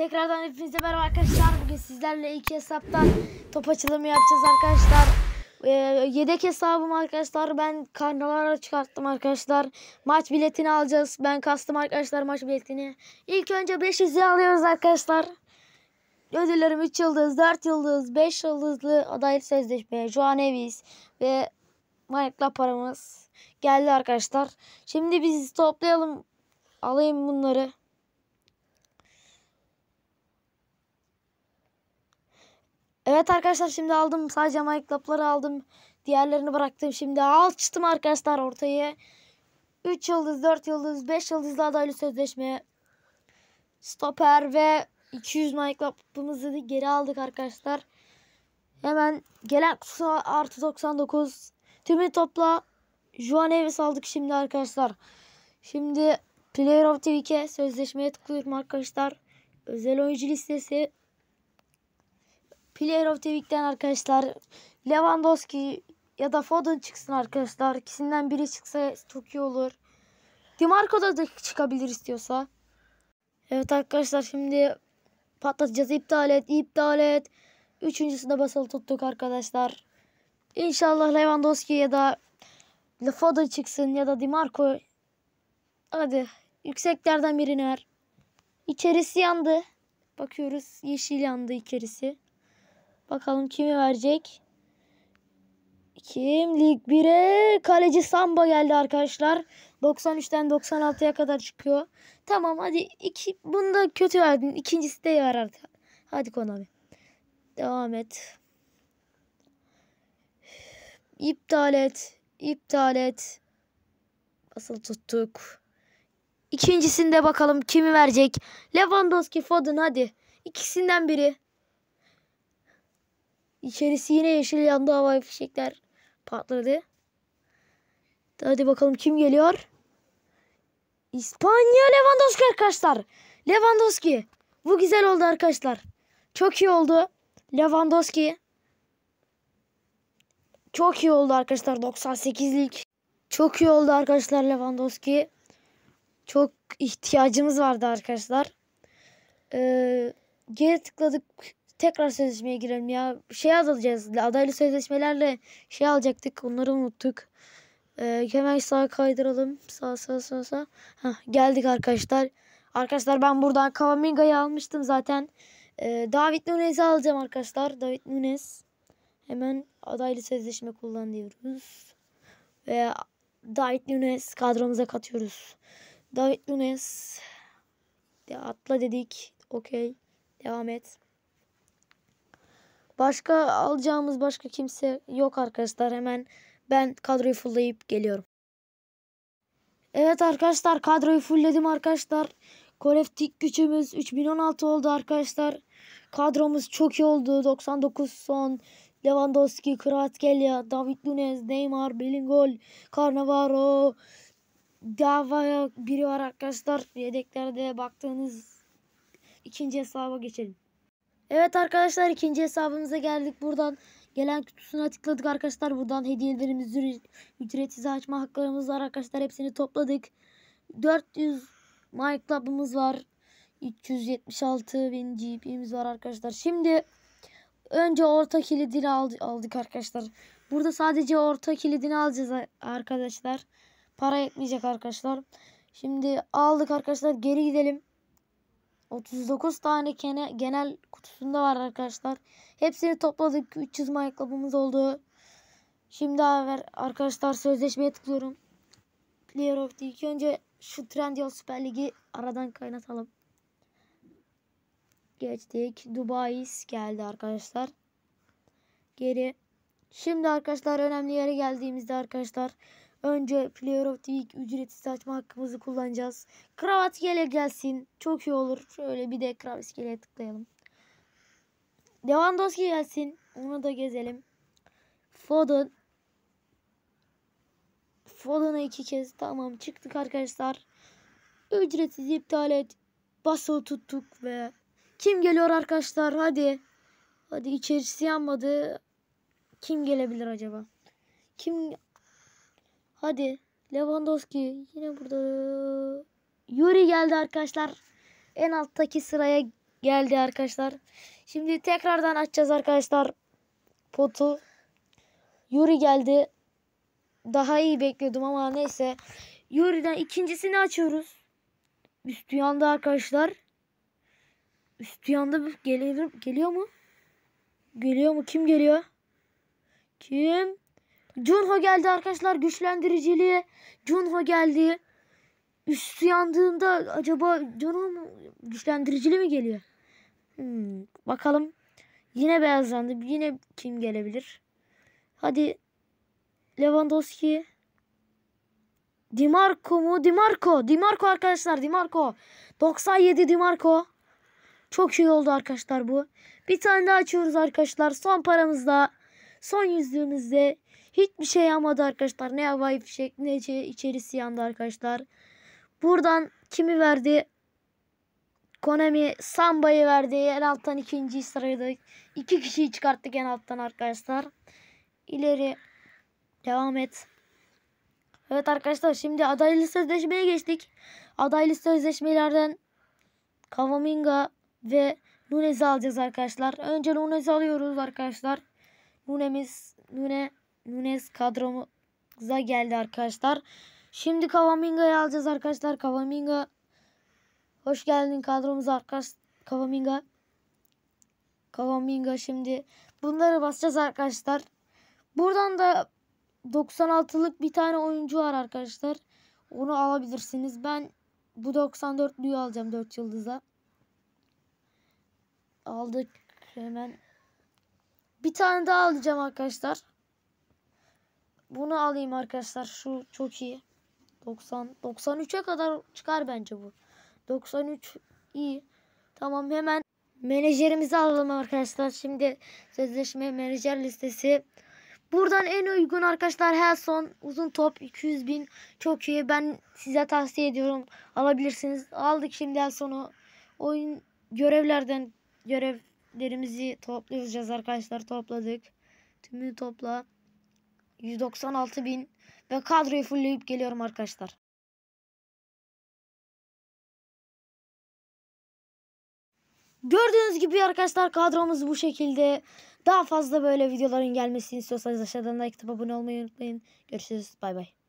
Tekrardan hepinize merhaba arkadaşlar. Bugün sizlerle ilk hesaptan top açılımı yapacağız arkadaşlar. Ee, yedek hesabım arkadaşlar. Ben karnalara çıkarttım arkadaşlar. Maç biletini alacağız. Ben kastım arkadaşlar maç biletini. İlk önce 500 alıyoruz arkadaşlar. Ödüllerim 3 yıldız, 4 yıldız, 5 yıldızlı adaylı sözleşme, Juan Evis ve Mayakla paramız geldi arkadaşlar. Şimdi biz toplayalım. Alayım bunları. Evet arkadaşlar şimdi aldım. Sadece Minecraft'ları aldım. Diğerlerini bıraktım. Şimdi alçtım arkadaşlar ortayı. 3 yıldız, 4 yıldız, 5 yıldızlı adaylı sözleşme. Stoper ve 200 Minecraft'ımızı geri aldık arkadaşlar. Hemen gelen kutu artı 99. Tümü topla. Juan Eves aldık şimdi arkadaşlar. Şimdi Player of the Week'e sözleşmeye tıklıyorum arkadaşlar. Özel oyuncu listesi Player of the Week'ten arkadaşlar Lewandowski ya da Foden çıksın arkadaşlar. İkisinden biri çıksa çok iyi olur. Dimarco da, da çıkabilir istiyorsa. Evet arkadaşlar şimdi patlatacağız. İptal et, iptal et. Üçüncüsüne basılı tuttuk arkadaşlar. İnşallah Lewandowski ya da Foden çıksın ya da Dimarco. Hadi yükseklerden birini ver. İçerisi yandı. Bakıyoruz yeşil yandı içerisi. Bakalım kimi verecek. Kim? Lig 1'e kaleci Samba geldi arkadaşlar. 93'ten 96'ya kadar çıkıyor. Tamam hadi iki, bunu da kötü verdin. İkincisi de yarar. Hadi Konami. Devam et. İptal et. İptal et. Asıl tuttuk. İkincisinde bakalım kimi verecek. Lewandowski, Foden hadi. İkisinden biri. İçerisi yine yeşil yandı havai fişekler patladı. Hadi bakalım kim geliyor? İspanya Lewandowski arkadaşlar. Lewandowski. Bu güzel oldu arkadaşlar. Çok iyi oldu. Lewandowski. Çok iyi oldu arkadaşlar. 98'lik. Çok iyi oldu arkadaşlar Lewandowski. Çok ihtiyacımız vardı arkadaşlar. Ee, geri tıkladık tekrar sözleşmeye girelim ya. Şey alacağız. Adaylı sözleşmelerle şey alacaktık. Onları unuttuk. Ee, hemen sağa kaydıralım. Sağ sağ sağ sağ. Heh, geldik arkadaşlar. Arkadaşlar ben buradan Kavaminga'yı almıştım zaten. Ee, David Nunez'i alacağım arkadaşlar. David Nunes. Hemen adaylı sözleşme kullanıyoruz Ve David Nunes kadromuza katıyoruz. David Nunes. De atla dedik. Okey. Devam et. Başka alacağımız başka kimse yok arkadaşlar. Hemen ben kadroyu fulllayıp geliyorum. Evet arkadaşlar kadroyu fullledim arkadaşlar. Kolektif gücümüz 3016 oldu arkadaşlar. Kadromuz çok iyi oldu. 99 son. Lewandowski, Kratkelia, David Nunes, Neymar, Belingol, Carnavaro. Davaya biri var arkadaşlar. Yedeklerde baktığınız ikinci hesaba geçelim. Evet arkadaşlar ikinci hesabımıza geldik. Buradan gelen kutusuna tıkladık arkadaşlar. Buradan hediyelerimizi ücretsiz açma haklarımız var arkadaşlar. Hepsini topladık. 400 My Club'ımız var. 376 bin GP'miz var arkadaşlar. Şimdi önce orta kilidini aldık arkadaşlar. Burada sadece orta kilidini alacağız arkadaşlar. Para etmeyecek arkadaşlar. Şimdi aldık arkadaşlar. Geri gidelim. 39 tane kene genel kutusunda var arkadaşlar. Hepsini topladık. 300 microbumuz oldu. Şimdi haber arkadaşlar sözleşmeye tıklıyorum. Player of the ilk önce şu Trendyol Süper Ligi aradan kaynatalım. Geçtik. Dubai geldi arkadaşlar. Geri. Şimdi arkadaşlar önemli yere geldiğimizde arkadaşlar Önce Player of the Week ücretsiz açma hakkımızı kullanacağız. Kravat gele gelsin. Çok iyi olur. Şöyle bir de Kravat gele tıklayalım. Lewandowski gelsin. Onu da gezelim. Foden. Foden'a iki kez. Tamam çıktık arkadaşlar. Ücretsiz iptal et. Basılı tuttuk ve kim geliyor arkadaşlar? Hadi. Hadi içerisi yanmadı. Kim gelebilir acaba? Kim Hadi. Lewandowski yine burada. Yuri geldi arkadaşlar. En alttaki sıraya geldi arkadaşlar. Şimdi tekrardan açacağız arkadaşlar. Potu. Yuri geldi. Daha iyi bekliyordum ama neyse. Yuri'den ikincisini açıyoruz. Üstü yanda arkadaşlar. Üstü yanda geliyor, geliyor mu? Geliyor mu? Kim geliyor? Kim? Junho geldi arkadaşlar güçlendiriciliğe. Junho geldi. Üstü yandığında acaba Junho mu güçlendiricili mi geliyor? Hmm, bakalım. Yine beyazlandı. Yine kim gelebilir? Hadi Lewandowski. Dimarco mu? Dimarco. Dimarco arkadaşlar. Dimarco. 97 Dimarco. Çok iyi oldu arkadaşlar bu. Bir tane daha açıyoruz arkadaşlar. Son paramızla. Son yüzlüğümüzde. Hiçbir şey yanmadı arkadaşlar. Ne havai fişek ne şey, içerisi yandı arkadaşlar. Buradan kimi verdi? Konami Samba'yı verdi. En alttan ikinci sırada iki kişiyi çıkarttık en alttan arkadaşlar. İleri devam et. Evet arkadaşlar şimdi adaylı sözleşmeye geçtik. Adaylı sözleşmelerden Kavaminga ve Nunez'i alacağız arkadaşlar. Önce Nunez'i alıyoruz arkadaşlar. Nunemiz Nune Nunes kadromuza geldi arkadaşlar. Şimdi Kavaminga'yı alacağız arkadaşlar. Kavaminga hoş geldin kadromuza arkadaşlar. Kavaminga Kavaminga şimdi bunları basacağız arkadaşlar. Buradan da 96'lık bir tane oyuncu var arkadaşlar. Onu alabilirsiniz. Ben bu 94'lüyü alacağım 4 yıldıza. Aldık hemen. Bir tane daha alacağım arkadaşlar. Bunu alayım arkadaşlar. Şu çok iyi. 90 93'e kadar çıkar bence bu. 93 iyi. Tamam hemen menajerimizi alalım arkadaşlar. Şimdi sözleşme menajer listesi. Buradan en uygun arkadaşlar Helson uzun top 200 bin çok iyi. Ben size tavsiye ediyorum. Alabilirsiniz. Aldık şimdi Helson'u. Oyun görevlerden görevlerimizi toplayacağız arkadaşlar. Topladık. Tümünü topla. 196 bin ve kadroyu fullleyip geliyorum arkadaşlar. Gördüğünüz gibi arkadaşlar kadromuz bu şekilde. Daha fazla böyle videoların gelmesini istiyorsanız aşağıdan like tıp abone olmayı unutmayın. Görüşürüz. Bay bay.